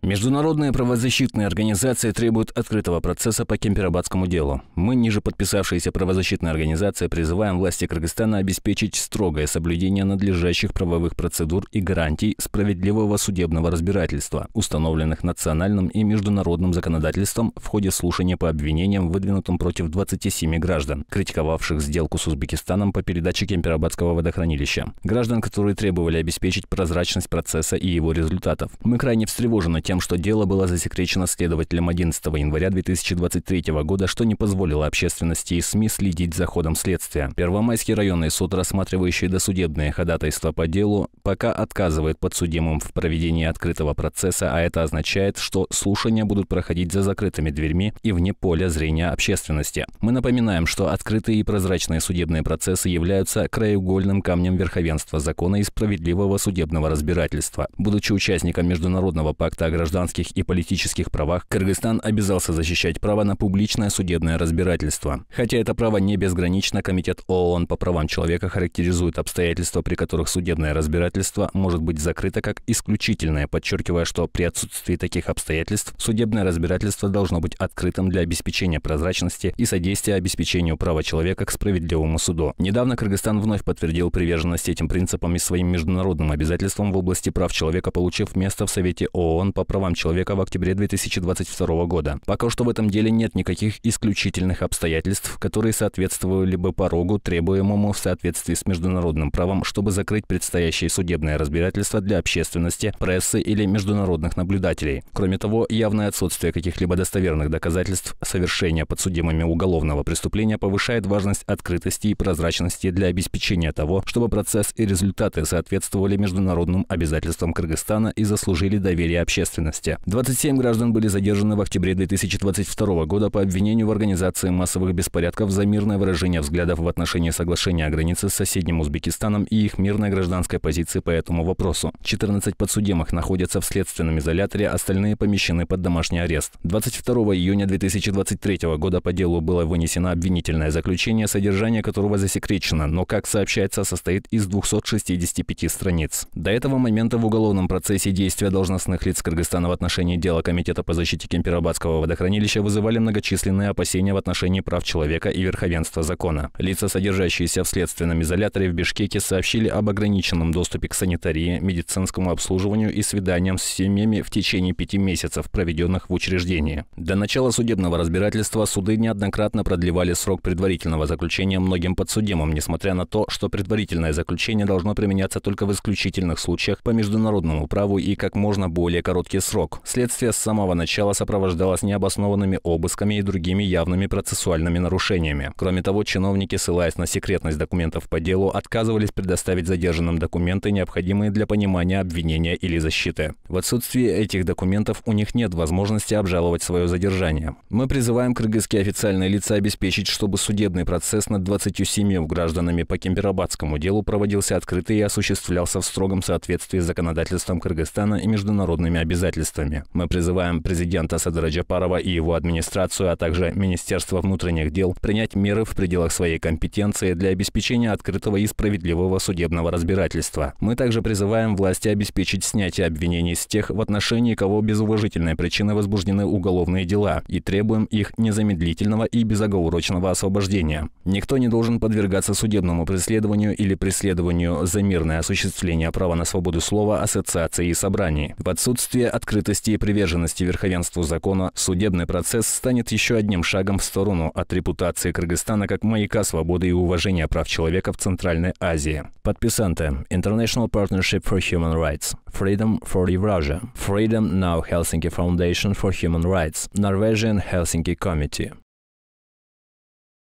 Международная правозащитная организация требует открытого процесса по Кемперабадскому делу. Мы, ниже подписавшиеся правозащитная организация, призываем власти Кыргызстана обеспечить строгое соблюдение надлежащих правовых процедур и гарантий справедливого судебного разбирательства, установленных национальным и международным законодательством в ходе слушания по обвинениям, выдвинутым против 27 граждан, критиковавших сделку с Узбекистаном по передаче Кемперабадского водохранилища. Граждан, которые требовали обеспечить прозрачность процесса и его результатов. Мы крайне встревожены тем, что дело было засекречено следователем 11 января 2023 года, что не позволило общественности и СМИ следить за ходом следствия. Первомайский районный суд, рассматривающий досудебные ходатайства по делу, пока отказывает подсудимым в проведении открытого процесса, а это означает, что слушания будут проходить за закрытыми дверьми и вне поля зрения общественности. Мы напоминаем, что открытые и прозрачные судебные процессы являются краеугольным камнем верховенства закона и справедливого судебного разбирательства. Будучи участником Международного пакта о гражданских и политических правах, Кыргызстан обязался защищать право на публичное судебное разбирательство. Хотя это право не безгранично, Комитет ООН по правам человека характеризует обстоятельства, при которых судебное разбирательство может быть закрыто как исключительное, подчеркивая, что при отсутствии таких обстоятельств судебное разбирательство должно быть открытым для обеспечения прозрачности и содействия обеспечению права человека к справедливому суду. Недавно Кыргызстан вновь подтвердил приверженность этим принципам и своим международным обязательствам в области прав человека, получив место в Совете ООН по правам человека в октябре 2022 года. Пока что в этом деле нет никаких исключительных обстоятельств, которые соответствовали бы порогу, требуемому в соответствии с международным правом, чтобы закрыть предстоящее судебное разбирательство для общественности, прессы или международных наблюдателей. Кроме того, явное отсутствие каких-либо достоверных доказательств совершения подсудимыми уголовного преступления повышает важность открытости и прозрачности для обеспечения того, чтобы процесс и результаты соответствовали международным обязательствам Кыргызстана и заслужили доверие общественности собственности. 27 граждан были задержаны в октябре 2022 года по обвинению в организации массовых беспорядков за мирное выражение взглядов в отношении соглашения о границе с соседним Узбекистаном и их мирной гражданской позиции по этому вопросу. 14 подсудимых находятся в следственном изоляторе, остальные помещены под домашний арест. 22 июня 2023 года по делу было вынесено обвинительное заключение, содержание которого засекречено, но, как сообщается, состоит из 265 страниц. До этого момента в уголовном процессе действия должностных лиц Кыргызстана Узбекистана в отношении дела Комитета по защите Кемперабадского водохранилища вызывали многочисленные опасения в отношении прав человека и верховенства закона. Лица, содержащиеся в следственном изоляторе в Бишкеке, сообщили об ограниченном доступе к санитарии, медицинскому обслуживанию и свиданиям с семьями в течение пяти месяцев, проведенных в учреждении. До начала судебного разбирательства суды неоднократно продлевали срок предварительного заключения многим подсудимым, несмотря на то, что предварительное заключение должно применяться только в исключительных случаях по международному праву и как можно более короткий короткий срок. Следствие с самого начала сопровождалось необоснованными обысками и другими явными процессуальными нарушениями. Кроме того, чиновники, ссылаясь на секретность документов по делу, отказывались предоставить задержанным документы, необходимые для понимания обвинения или защиты. В отсутствии этих документов у них нет возможности обжаловать свое задержание. Мы призываем кыргызские официальные лица обеспечить, чтобы судебный процесс над 27 гражданами по Кемперабадскому делу проводился открыто и осуществлялся в строгом соответствии с законодательством Кыргызстана и международными обязательствами обязательствами. Мы призываем президента Садыра Джапарова и его администрацию, а также Министерство внутренних дел принять меры в пределах своей компетенции для обеспечения открытого и справедливого судебного разбирательства. Мы также призываем власти обеспечить снятие обвинений с тех, в отношении кого без уважительной причины возбуждены уголовные дела, и требуем их незамедлительного и безоговорочного освобождения. Никто не должен подвергаться судебному преследованию или преследованию за мирное осуществление права на свободу слова, ассоциации и собраний. В отсутствие открытости и приверженности верховенству закона, судебный процесс станет еще одним шагом в сторону от репутации Кыргызстана как маяка свободы и уважения прав человека в Центральной Азии. Подписанты International Partnership for Human Rights, Freedom for Eurasia, Freedom Now Helsinki Foundation for Human Rights, Norwegian Helsinki Committee.